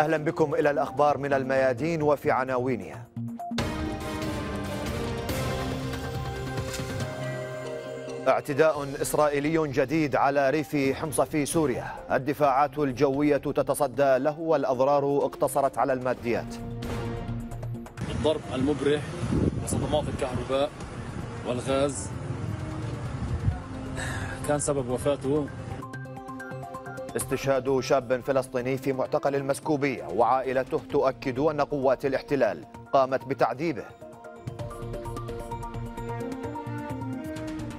أهلا بكم إلى الأخبار من الميادين وفي عناوينها اعتداء إسرائيلي جديد على ريف حمص في سوريا الدفاعات الجوية تتصدى له والأضرار اقتصرت على الماديات الضرب المبرح وصدمات الكهرباء والغاز كان سبب وفاته استشهاد شاب فلسطيني في معتقل المسكوبية وعائلته تؤكد أن قوات الاحتلال قامت بتعذيبه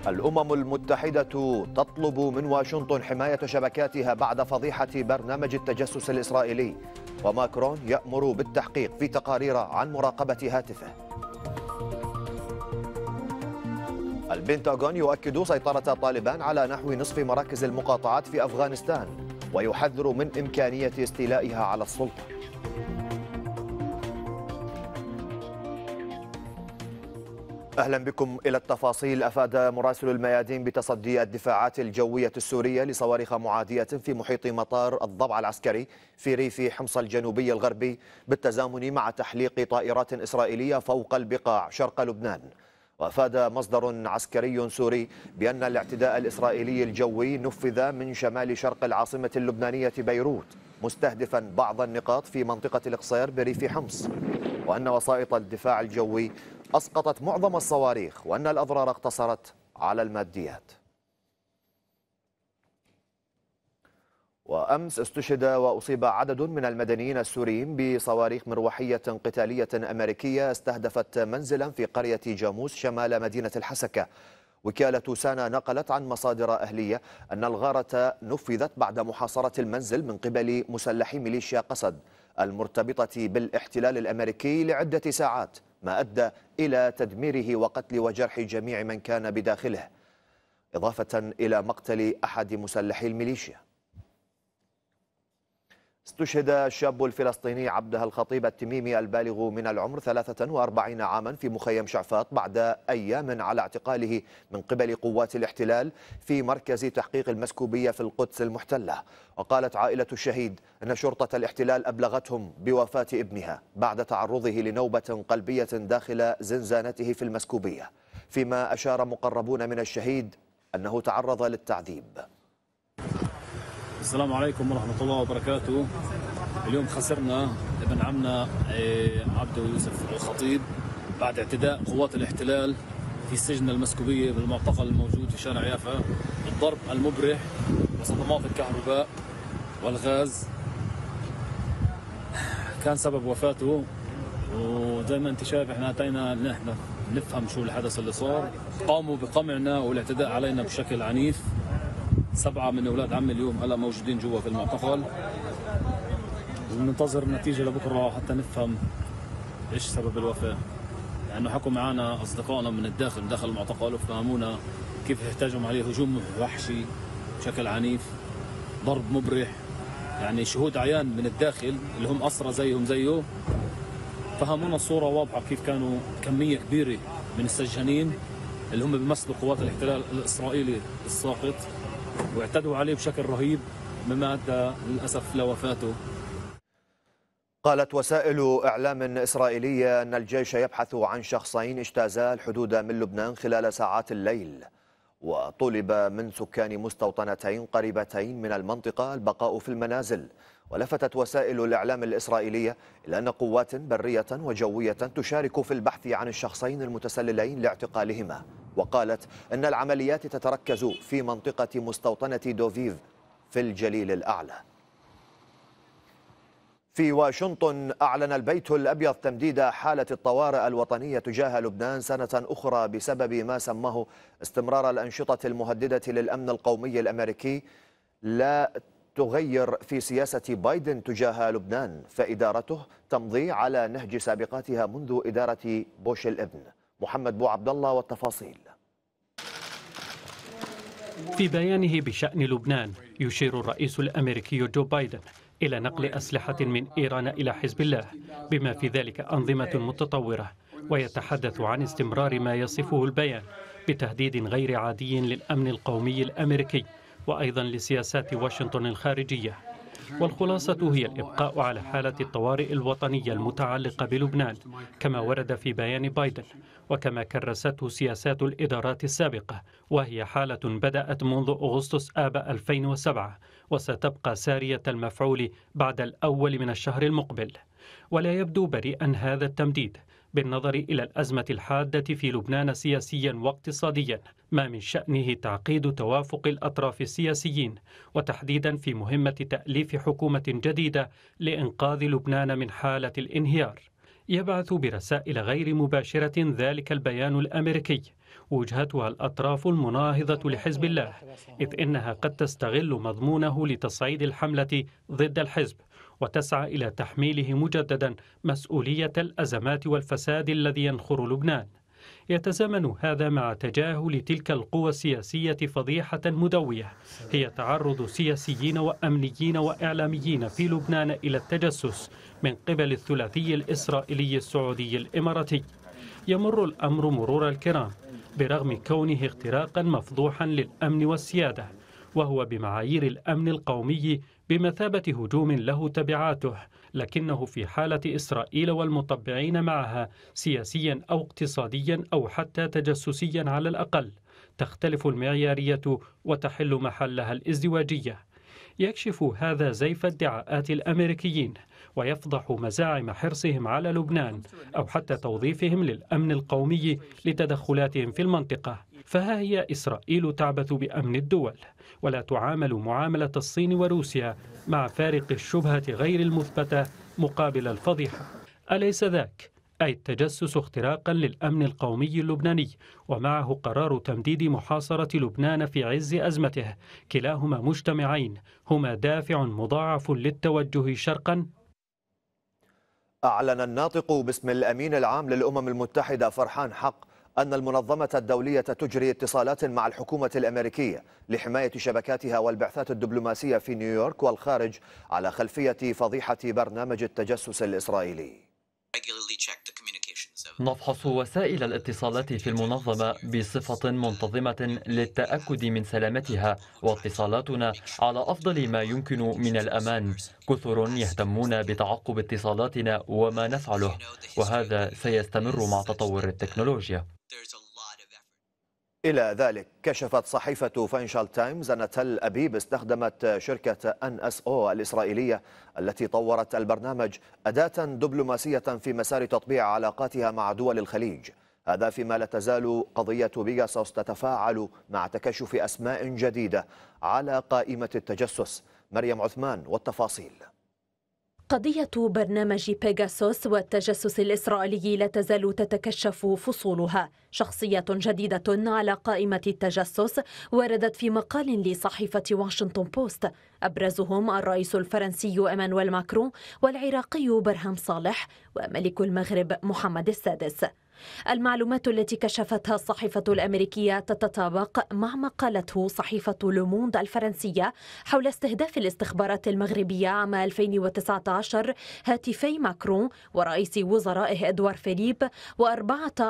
الأمم المتحدة تطلب من واشنطن حماية شبكاتها بعد فضيحة برنامج التجسس الإسرائيلي وماكرون يأمر بالتحقيق في تقارير عن مراقبة هاتفه البنتاغون يؤكد سيطرة طالبان على نحو نصف مراكز المقاطعات في أفغانستان ويحذر من إمكانية استيلائها على السلطة أهلا بكم إلى التفاصيل أفاد مراسل الميادين بتصدي الدفاعات الجوية السورية لصواريخ معادية في محيط مطار الضبع العسكري في ريف حمص الجنوبي الغربي بالتزامن مع تحليق طائرات إسرائيلية فوق البقاع شرق لبنان وأفاد مصدر عسكري سوري بأن الاعتداء الإسرائيلي الجوي نفذ من شمال شرق العاصمة اللبنانية بيروت مستهدفا بعض النقاط في منطقة القصير بريف حمص وأن وسائط الدفاع الجوي أسقطت معظم الصواريخ وأن الأضرار اقتصرت على الماديات وأمس استشهد وأصيب عدد من المدنيين السوريين بصواريخ مروحية قتالية أمريكية استهدفت منزلا في قرية جاموس شمال مدينة الحسكة وكالة سانا نقلت عن مصادر أهلية أن الغارة نفذت بعد محاصرة المنزل من قبل مسلحي ميليشيا قسد المرتبطة بالاحتلال الأمريكي لعدة ساعات ما أدى إلى تدميره وقتل وجرح جميع من كان بداخله إضافة إلى مقتل أحد مسلحي الميليشيا استشهد الشاب الفلسطيني عبدها الخطيب التميمي البالغ من العمر 43 عاما في مخيم شعفاط بعد أيام على اعتقاله من قبل قوات الاحتلال في مركز تحقيق المسكوبية في القدس المحتلة وقالت عائلة الشهيد أن شرطة الاحتلال أبلغتهم بوفاة ابنها بعد تعرضه لنوبة قلبية داخل زنزانته في المسكوبية فيما أشار مقربون من الشهيد أنه تعرض للتعذيب السلام عليكم ورحمة الله وبركاته اليوم خسرنا ابن عمنا إيه، عبده يوسف الخطيب بعد اعتداء قوات الاحتلال في السجن المسكوبية بالمعتقل الموجود في شارع يافا الضرب المبرح وصدمات الكهرباء والغاز كان سبب وفاته وزي ما انت شايف احنا اتينا نحن نفهم شو الحدث اللي صار قاموا بقمعنا والاعتداء علينا بشكل عنيف سبعة من أولاد عمي اليوم هلا موجودين جوا في المعتقل وبننتظر النتيجة لبكرة حتى نفهم إيش سبب الوفاة لأنه يعني حكوا معنا أصدقائنا من الداخل من داخل المعتقل وفهمونا كيف احتاجهم عليه هجوم وحشي بشكل عنيف ضرب مبرح يعني شهود عيان من الداخل اللي هم أسرى زيهم زيه فهمونا الصورة واضحة كيف كانوا كمية كبيرة من السجانين اللي هم بيمثلوا قوات الاحتلال الإسرائيلي الساقط واعتدوا عليه بشكل رهيب مما ادى للاسف لوفاته قالت وسائل إعلام إسرائيلية أن الجيش يبحث عن شخصين اجتازا الحدود من لبنان خلال ساعات الليل وطلب من سكان مستوطنتين قريبتين من المنطقة البقاء في المنازل ولفتت وسائل الإعلام الإسرائيلية إلى أن قوات برية وجوية تشارك في البحث عن الشخصين المتسللين لاعتقالهما وقالت أن العمليات تتركز في منطقة مستوطنة دوفيف في الجليل الأعلى في واشنطن أعلن البيت الأبيض تمديد حالة الطوارئ الوطنية تجاه لبنان سنة أخرى بسبب ما سماه استمرار الأنشطة المهددة للأمن القومي الأمريكي لا تغير في سياسة بايدن تجاه لبنان فإدارته تمضي على نهج سابقاتها منذ إدارة بوش الابن محمد بو عبد الله والتفاصيل في بيانه بشأن لبنان يشير الرئيس الأمريكي جو بايدن إلى نقل أسلحة من إيران إلى حزب الله بما في ذلك أنظمة متطورة ويتحدث عن استمرار ما يصفه البيان بتهديد غير عادي للأمن القومي الأمريكي وأيضا لسياسات واشنطن الخارجية والخلاصة هي الإبقاء على حالة الطوارئ الوطنية المتعلقة بلبنان كما ورد في بيان بايدن وكما كرسته سياسات الإدارات السابقة وهي حالة بدأت منذ أغسطس آب 2007 وستبقى سارية المفعول بعد الأول من الشهر المقبل ولا يبدو بريئا هذا التمديد بالنظر إلى الأزمة الحادة في لبنان سياسيا واقتصاديا ما من شأنه تعقيد توافق الأطراف السياسيين وتحديدا في مهمة تأليف حكومة جديدة لإنقاذ لبنان من حالة الانهيار يبعث برسائل غير مباشرة ذلك البيان الأمريكي وجهتها الأطراف المناهضة لحزب الله إذ إنها قد تستغل مضمونه لتصعيد الحملة ضد الحزب وتسعى إلى تحميله مجددا مسؤولية الأزمات والفساد الذي ينخر لبنان يتزامن هذا مع تجاهل تلك القوى السياسية فضيحة مدوية هي تعرض سياسيين وأمنيين وإعلاميين في لبنان إلى التجسس من قبل الثلاثي الإسرائيلي السعودي الإماراتي يمر الأمر مرور الكرام برغم كونه اختراقا مفضوحا للأمن والسيادة وهو بمعايير الأمن القومي بمثابة هجوم له تبعاته لكنه في حالة إسرائيل والمطبعين معها سياسيا أو اقتصاديا أو حتى تجسسيا على الأقل تختلف المعيارية وتحل محلها الازدواجية يكشف هذا زيف ادعاءات الأمريكيين ويفضح مزاعم حرصهم على لبنان أو حتى توظيفهم للأمن القومي لتدخلاتهم في المنطقة فها هي إسرائيل تعبث بأمن الدول ولا تعامل معاملة الصين وروسيا مع فارق الشبهة غير المثبتة مقابل الفضيحة أليس ذاك؟ أي التجسس اختراقا للأمن القومي اللبناني ومعه قرار تمديد محاصرة لبنان في عز أزمته كلاهما مجتمعين هما دافع مضاعف للتوجه شرقا أعلن الناطق باسم الأمين العام للأمم المتحدة فرحان حق أن المنظمة الدولية تجري اتصالات مع الحكومة الأمريكية لحماية شبكاتها والبعثات الدبلوماسية في نيويورك والخارج على خلفية فضيحة برنامج التجسس الإسرائيلي نفحص وسائل الاتصالات في المنظمة بصفة منتظمة للتأكد من سلامتها واتصالاتنا على أفضل ما يمكن من الأمان كثر يهتمون بتعقب اتصالاتنا وما نفعله وهذا سيستمر مع تطور التكنولوجيا إلى ذلك كشفت صحيفة فاينشال تايمز أن تل أبيب استخدمت شركة أن أس أو الإسرائيلية التي طورت البرنامج أداة دبلوماسية في مسار تطبيع علاقاتها مع دول الخليج هذا فيما لا تزال قضية بيجاسوس تتفاعل مع تكشف أسماء جديدة على قائمة التجسس مريم عثمان والتفاصيل قضية برنامج بيجاسوس والتجسس الإسرائيلي لا تزال تتكشف فصولها شخصية جديدة على قائمة التجسس وردت في مقال لصحيفة واشنطن بوست أبرزهم الرئيس الفرنسي إيمانويل ماكرون والعراقي برهام صالح وملك المغرب محمد السادس المعلومات التي كشفتها الصحيفة الأمريكية تتطابق مع ما قالته صحيفة لوموند الفرنسية حول استهداف الاستخبارات المغربية عام 2019 هاتفي ماكرون ورئيس وزرائه إدوار فيليب و14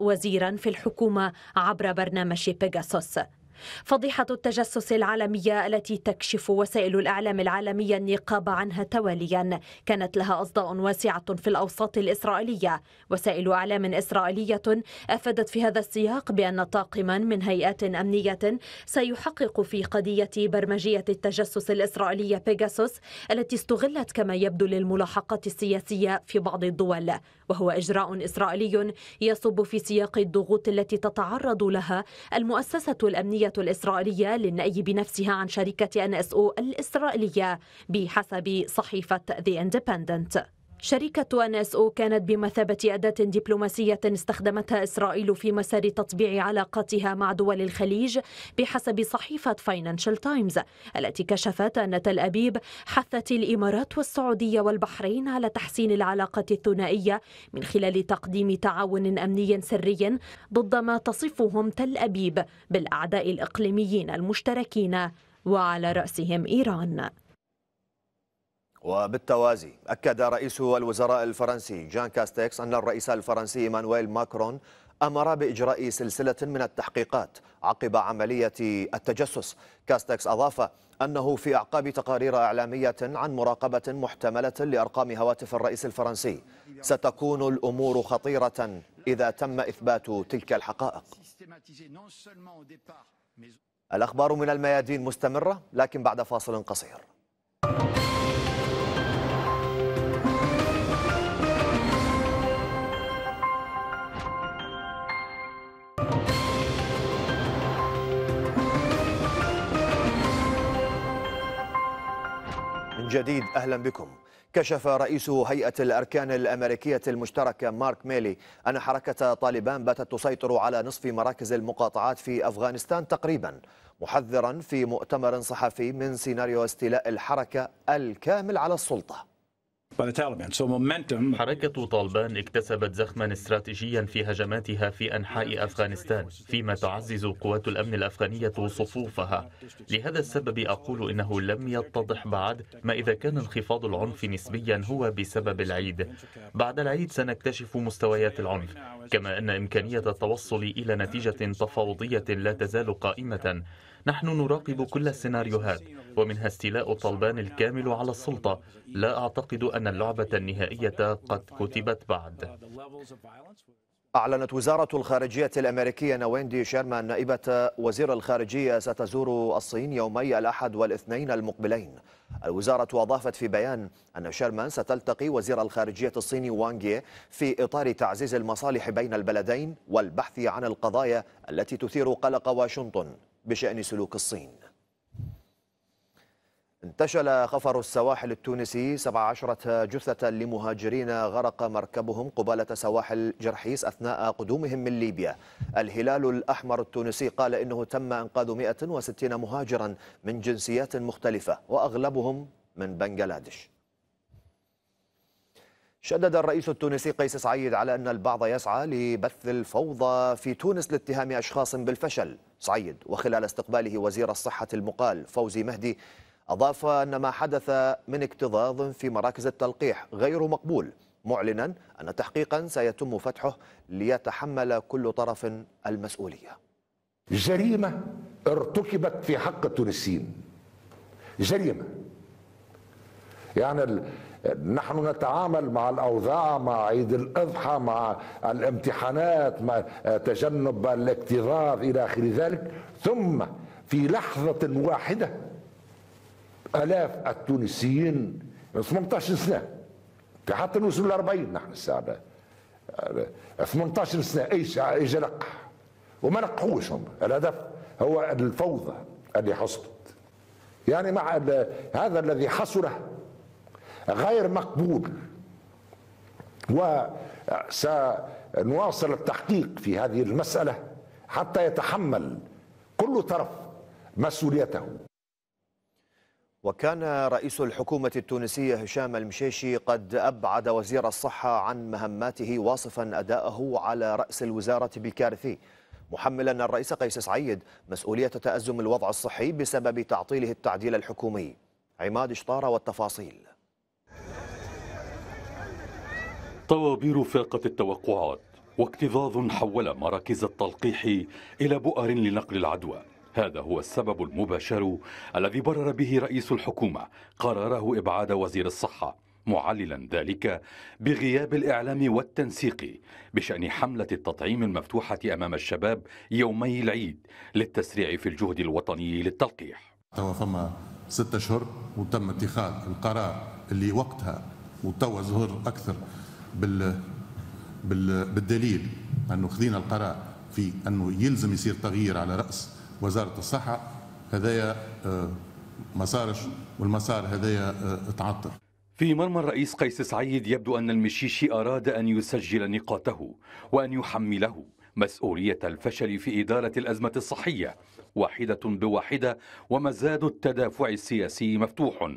وزيرا في الحكومة عبر برنامج بيجاسوس فضيحة التجسس العالمية التي تكشف وسائل الإعلام العالمية النقاب عنها تواليا كانت لها أصداء واسعة في الأوساط الإسرائيلية وسائل إعلام إسرائيلية أفادت في هذا السياق بأن طاقما من هيئات أمنية سيحقق في قضية برمجية التجسس الإسرائيلية بيجاسوس التي استغلت كما يبدو للملاحقات السياسية في بعض الدول وهو إجراء إسرائيلي يصب في سياق الضغوط التي تتعرض لها المؤسسة الأمنية الإسرائيلية للنأي بنفسها عن شركة NSO الإسرائيلية بحسب صحيفة The Independent شركة أن اس أو كانت بمثابة أداة دبلوماسية استخدمتها إسرائيل في مسار تطبيع علاقاتها مع دول الخليج بحسب صحيفة فاينانشال تايمز التي كشفت أن تل أبيب حثت الإمارات والسعودية والبحرين على تحسين العلاقة الثنائية من خلال تقديم تعاون أمني سري ضد ما تصفهم تل أبيب بالأعداء الإقليميين المشتركين وعلى رأسهم إيران وبالتوازي أكد رئيس الوزراء الفرنسي جان كاستيكس أن الرئيس الفرنسي مانويل ماكرون أمر بإجراء سلسلة من التحقيقات عقب عملية التجسس كاستكس أضاف أنه في أعقاب تقارير إعلامية عن مراقبة محتملة لأرقام هواتف الرئيس الفرنسي ستكون الأمور خطيرة إذا تم إثبات تلك الحقائق الأخبار من الميادين مستمرة لكن بعد فاصل قصير جديد أهلا بكم كشف رئيس هيئة الأركان الأمريكية المشتركة مارك ميلي أن حركة طالبان باتت تسيطر على نصف مراكز المقاطعات في أفغانستان تقريبا محذرا في مؤتمر صحفي من سيناريو استيلاء الحركة الكامل على السلطة حركة طالبان اكتسبت زخما استراتيجيا في هجماتها في أنحاء أفغانستان فيما تعزز قوات الأمن الأفغانية صفوفها لهذا السبب أقول إنه لم يتضح بعد ما إذا كان انخفاض العنف نسبيا هو بسبب العيد بعد العيد سنكتشف مستويات العنف كما أن إمكانية التوصل إلى نتيجة تفاوضية لا تزال قائمة نحن نراقب كل السيناريوهات ومنها استيلاء طالبان الكامل على السلطة لا أعتقد أن اللعبة النهائية قد كتبت بعد أعلنت وزارة الخارجية الأمريكية نويندي شيرمان نائبة وزير الخارجية ستزور الصين يومي الأحد والاثنين المقبلين الوزارة أضافت في بيان أن شيرمان ستلتقي وزير الخارجية الصيني وانجي في إطار تعزيز المصالح بين البلدين والبحث عن القضايا التي تثير قلق واشنطن بشأن سلوك الصين انتشل خفر السواحل التونسي 17 جثة لمهاجرين غرق مركبهم قبالة سواحل جرحيس أثناء قدومهم من ليبيا الهلال الأحمر التونسي قال إنه تم إنقاذ 160 مهاجرا من جنسيات مختلفة وأغلبهم من بنغلاديش شدد الرئيس التونسي قيس سعيد على أن البعض يسعى لبث الفوضى في تونس لاتهام أشخاص بالفشل صعيد وخلال استقباله وزير الصحة المقال فوزي مهدي أضاف أن ما حدث من اكتظاظ في مراكز التلقيح غير مقبول معلنا أن تحقيقا سيتم فتحه ليتحمل كل طرف المسؤولية جريمة ارتكبت في حق التونسيين جريمة يعني نحن نتعامل مع الأوضاع مع عيد الأضحى مع الامتحانات مع تجنب الاكتظاظ إلى آخر ذلك ثم في لحظة واحدة آلاف التونسيين من 18 سنة حتى نوصل ل 40 نحن الساعة 18 سنة ايش اجى لقح وما لقحوش هم الهدف هو الفوضى اللي حصلت يعني مع هذا الذي حصل غير مقبول وسنواصل التحقيق في هذه المسألة حتى يتحمل كل طرف مسؤوليته وكان رئيس الحكومة التونسية هشام المشيشي قد أبعد وزير الصحة عن مهماته واصفا أداءه على رأس الوزارة بالكارثي محملا الرئيس قيس سعيد مسؤولية تأزم الوضع الصحي بسبب تعطيله التعديل الحكومي عماد شطارة والتفاصيل طوابير فاقت التوقعات واكتظاظ حول مراكز التلقيح إلى بؤر لنقل العدوى هذا هو السبب المباشر الذي برر به رئيس الحكومة قراره إبعاد وزير الصحة معللا ذلك بغياب الإعلام والتنسيق بشأن حملة التطعيم المفتوحة أمام الشباب يومي العيد للتسريع في الجهد الوطني للتلقيح توا فما ستة أشهر وتم اتخاذ القرار اللي وقتها وتوا ظهر أكثر بال بال بالدليل انه خذينا القرار في انه يلزم يصير تغيير على راس وزاره الصحه هذايا آه، ما صارش والمسار هذايا آه، تعطل في مرمى الرئيس قيس سعيد يبدو أن المشيشي أراد أن يسجل نقاطه وأن يحمله مسؤولية الفشل في إدارة الأزمة الصحية واحدة بواحدة ومزاد التدافع السياسي مفتوح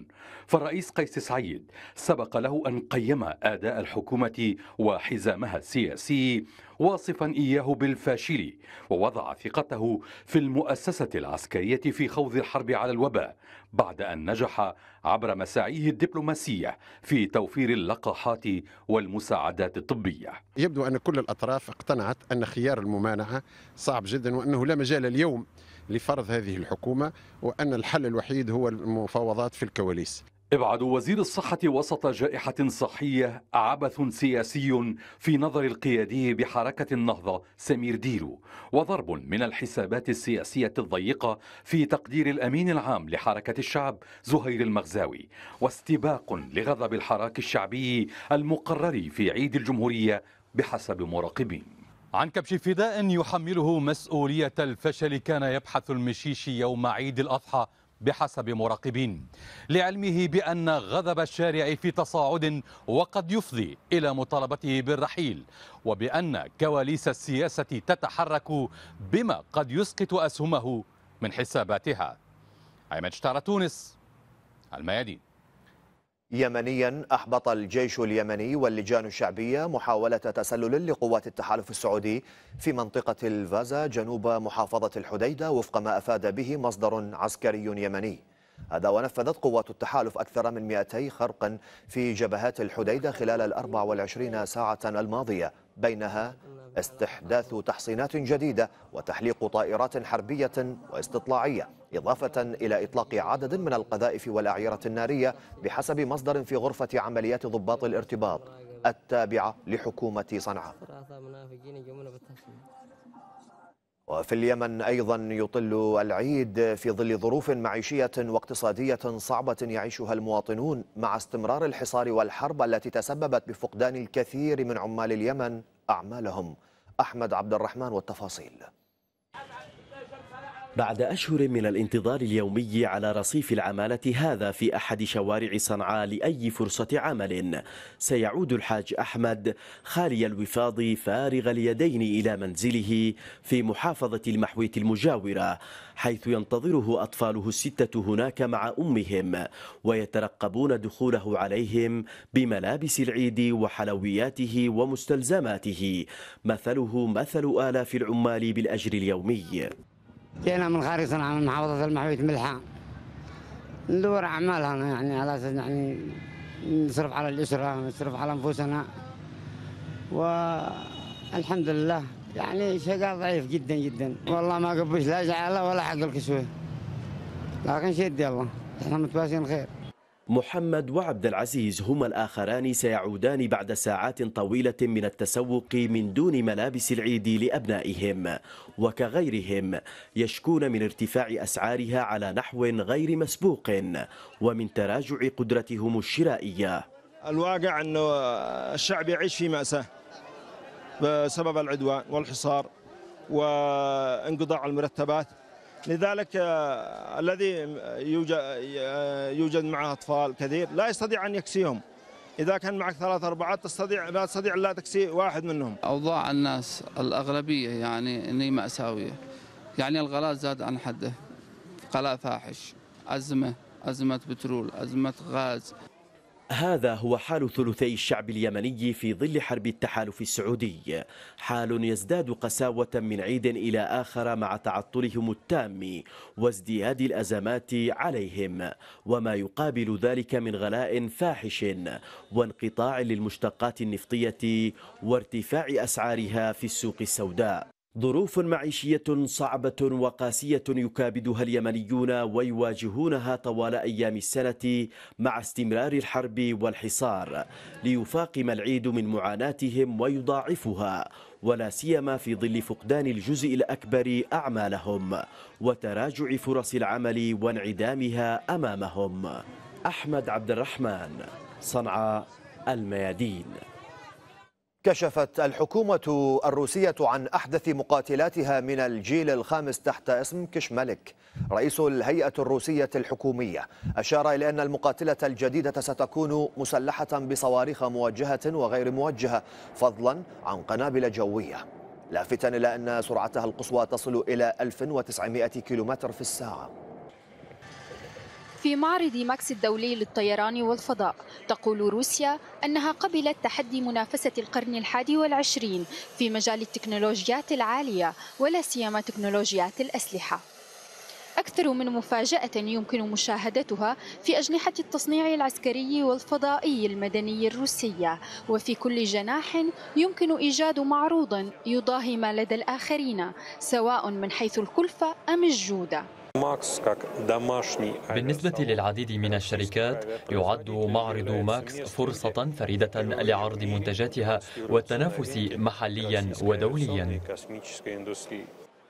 فالرئيس قيس سعيد سبق له أن قيم أداء الحكومة وحزامها السياسي واصفا إياه بالفاشل ووضع ثقته في المؤسسة العسكرية في خوض الحرب على الوباء بعد أن نجح عبر مساعيه الدبلوماسية في توفير اللقاحات والمساعدات الطبية يبدو أن كل الأطراف اقتنعت أن خيار الممانعة صعب جدا وأنه لا مجال اليوم لفرض هذه الحكومة وأن الحل الوحيد هو المفاوضات في الكواليس ابعاد وزير الصحة وسط جائحة صحية عبث سياسي في نظر القيادي بحركة النهضة سمير ديرو وضرب من الحسابات السياسية الضيقة في تقدير الأمين العام لحركة الشعب زهير المغزاوي واستباق لغضب الحراك الشعبي المقرر في عيد الجمهورية بحسب مراقبين عن كبش فداء يحمله مسؤولية الفشل كان يبحث المشيشي يوم عيد الأضحى بحسب مراقبين لعلمه بأن غضب الشارع في تصاعد وقد يفضي إلى مطالبته بالرحيل وبأن كواليس السياسة تتحرك بما قد يسقط أسهمه من حساباتها أيمن تونس الميادين يمنيا أحبط الجيش اليمني واللجان الشعبية محاولة تسلل لقوات التحالف السعودي في منطقة الفازا جنوب محافظة الحديدة وفق ما أفاد به مصدر عسكري يمني هذا ونفذت قوات التحالف أكثر من 200 خرقا في جبهات الحديدة خلال ال 24 ساعة الماضية بينها استحداث تحصينات جديدة وتحليق طائرات حربية واستطلاعية إضافة إلى إطلاق عدد من القذائف والأعيرة النارية بحسب مصدر في غرفة عمليات ضباط الارتباط التابعة لحكومة صنعاء وفي اليمن أيضا يطل العيد في ظل ظروف معيشية واقتصادية صعبة يعيشها المواطنون مع استمرار الحصار والحرب التي تسببت بفقدان الكثير من عمال اليمن أعمالهم أحمد عبد الرحمن والتفاصيل بعد أشهر من الانتظار اليومي على رصيف العمالة هذا في أحد شوارع صنعاء لأي فرصة عمل سيعود الحاج أحمد خالي الوفاض فارغ اليدين إلى منزله في محافظة المحويت المجاورة حيث ينتظره أطفاله الستة هناك مع أمهم ويترقبون دخوله عليهم بملابس العيد وحلوياته ومستلزماته مثله مثل آلاف العمال بالأجر اليومي جينا من خارج صنعاء من محافظة المحوية ملحة ندور أعمالها يعني على أساس يعني نصرف على الأسرة نصرف على أنفسنا والحمد لله يعني شقاء ضعيف جدا جدا والله ما قبش لا جعله ولا حق الكسوة لكن شد يلا احنا متباسين خير محمد وعبد العزيز هما الآخران سيعودان بعد ساعات طويلة من التسوق من دون ملابس العيد لأبنائهم وكغيرهم يشكون من ارتفاع أسعارها على نحو غير مسبوق ومن تراجع قدرتهم الشرائية الواقع أنه الشعب يعيش في مأساة بسبب العدوان والحصار وانقطاع المرتبات لذلك آه، الذي آه، آه، يوجد معه أطفال كثير لا يستطيع أن يكسيهم إذا كان معك ثلاث أربعة تستطيع لا تستطيع لا تكسي واحد منهم أوضاع الناس الأغلبية يعني إني مأساوية يعني الغلاء زاد عن حده غلاء فاحش أزمة أزمة بترول أزمة غاز هذا هو حال ثلثي الشعب اليمني في ظل حرب التحالف السعودي حال يزداد قساوة من عيد إلى آخر مع تعطلهم التام وازدياد الأزمات عليهم وما يقابل ذلك من غلاء فاحش وانقطاع للمشتقات النفطية وارتفاع أسعارها في السوق السوداء ظروف معيشية صعبة وقاسية يكابدها اليمنيون ويواجهونها طوال أيام السنة مع استمرار الحرب والحصار ليفاقم العيد من معاناتهم ويضاعفها ولا سيما في ظل فقدان الجزء الأكبر أعمالهم وتراجع فرص العمل وانعدامها أمامهم أحمد عبد الرحمن صنعاء الميادين كشفت الحكومة الروسية عن أحدث مقاتلاتها من الجيل الخامس تحت اسم كشملك رئيس الهيئة الروسية الحكومية أشار إلى أن المقاتلة الجديدة ستكون مسلحة بصواريخ موجهة وغير موجهة فضلا عن قنابل جوية لافتا إلى أن سرعتها القصوى تصل إلى 1900 كيلومتر في الساعة في معرض ماكس الدولي للطيران والفضاء تقول روسيا أنها قبلت تحدي منافسة القرن الحادي والعشرين في مجال التكنولوجيات العالية ولا سيما تكنولوجيات الأسلحة أكثر من مفاجأة يمكن مشاهدتها في أجنحة التصنيع العسكري والفضائي المدني الروسية وفي كل جناح يمكن إيجاد معروض يضاهي ما لدى الآخرين سواء من حيث الكلفة أم الجودة بالنسبة للعديد من الشركات يعد معرض ماكس فرصة فريدة لعرض منتجاتها والتنافس محليا ودوليا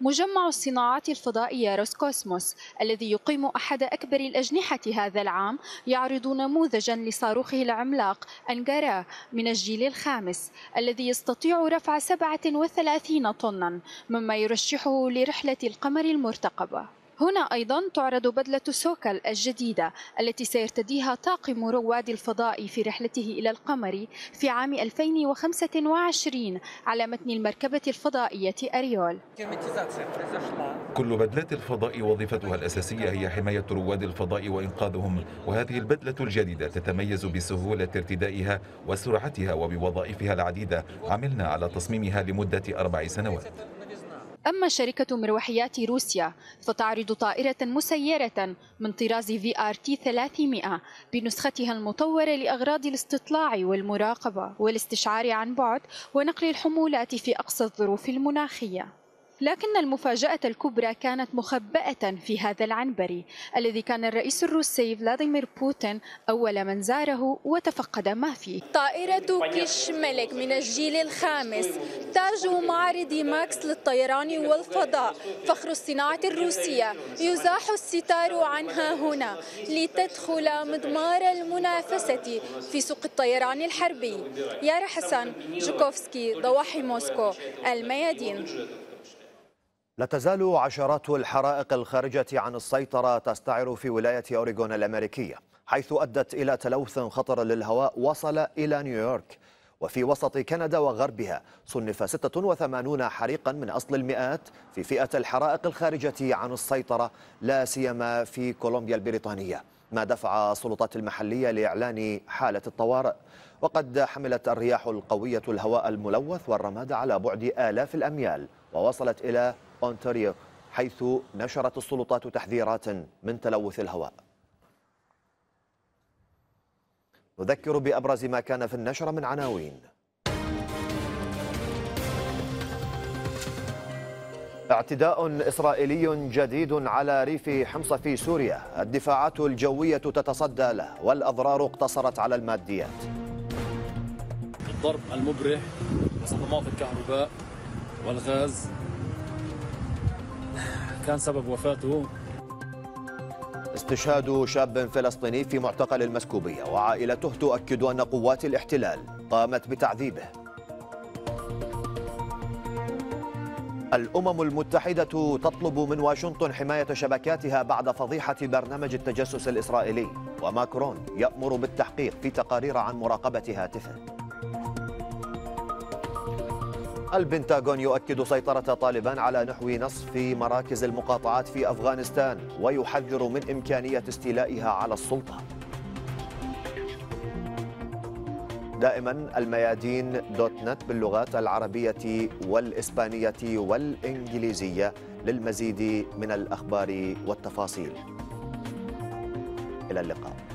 مجمع الصناعات الفضائية روسكوسموس الذي يقيم أحد أكبر الأجنحة هذا العام يعرض نموذجا لصاروخه العملاق أنجارا من الجيل الخامس الذي يستطيع رفع 37 طنا مما يرشحه لرحلة القمر المرتقبة هنا أيضا تعرض بدلة سوكل الجديدة التي سيرتديها طاقم رواد الفضاء في رحلته إلى القمر في عام 2025 على متن المركبة الفضائية أريول كل بدلات الفضاء وظيفتها الأساسية هي حماية رواد الفضاء وإنقاذهم وهذه البدلة الجديدة تتميز بسهولة ارتدائها وسرعتها وبوظائفها العديدة عملنا على تصميمها لمدة أربع سنوات أما شركة مروحيات روسيا فتعرض طائرة مسيرة من طراز في آر تي 300 بنسختها المطورة لأغراض الاستطلاع والمراقبة والاستشعار عن بعد ونقل الحمولات في أقصى الظروف المناخية لكن المفاجأة الكبرى كانت مخبأة في هذا العنبري الذي كان الرئيس الروسي فلاديمير بوتين أول من زاره وتفقد ما فيه طائرة كيش ملك من الجيل الخامس تاج معرض ماكس للطيران والفضاء فخر الصناعة الروسية يزاح الستار عنها هنا لتدخل مضمار المنافسة في سوق الطيران الحربي يا حسن جوكوفسكي ضواحي موسكو الميادين لا تزال عشرات الحرائق الخارجة عن السيطرة تستعر في ولاية أوريغون الأمريكية حيث أدت إلى تلوث خطر للهواء وصل إلى نيويورك وفي وسط كندا وغربها صنف 86 حريقا من أصل المئات في فئة الحرائق الخارجة عن السيطرة لا سيما في كولومبيا البريطانية ما دفع السلطات المحلية لإعلان حالة الطوارئ وقد حملت الرياح القوية الهواء الملوث والرماد على بعد آلاف الأميال ووصلت إلى أونتاريو حيث نشرت السلطات تحذيرات من تلوث الهواء نذكر بأبرز ما كان في النشر من عناوين اعتداء إسرائيلي جديد على ريف حمص في سوريا الدفاعات الجوية تتصدى له والأضرار اقتصرت على الماديات الضرب المبرح لصدمات الكهرباء والغاز كان سبب وفاته استشهاد شاب فلسطيني في معتقل المسكوبية وعائلته تؤكد أن قوات الاحتلال قامت بتعذيبه الأمم المتحدة تطلب من واشنطن حماية شبكاتها بعد فضيحة برنامج التجسس الإسرائيلي وماكرون يأمر بالتحقيق في تقارير عن مراقبة هاتفه البنتاغون يؤكد سيطرة طالبان على نحو نصف مراكز المقاطعات في أفغانستان ويحذر من إمكانية استيلائها على السلطة دائما الميادين دوت نت باللغات العربية والإسبانية والإنجليزية للمزيد من الأخبار والتفاصيل إلى اللقاء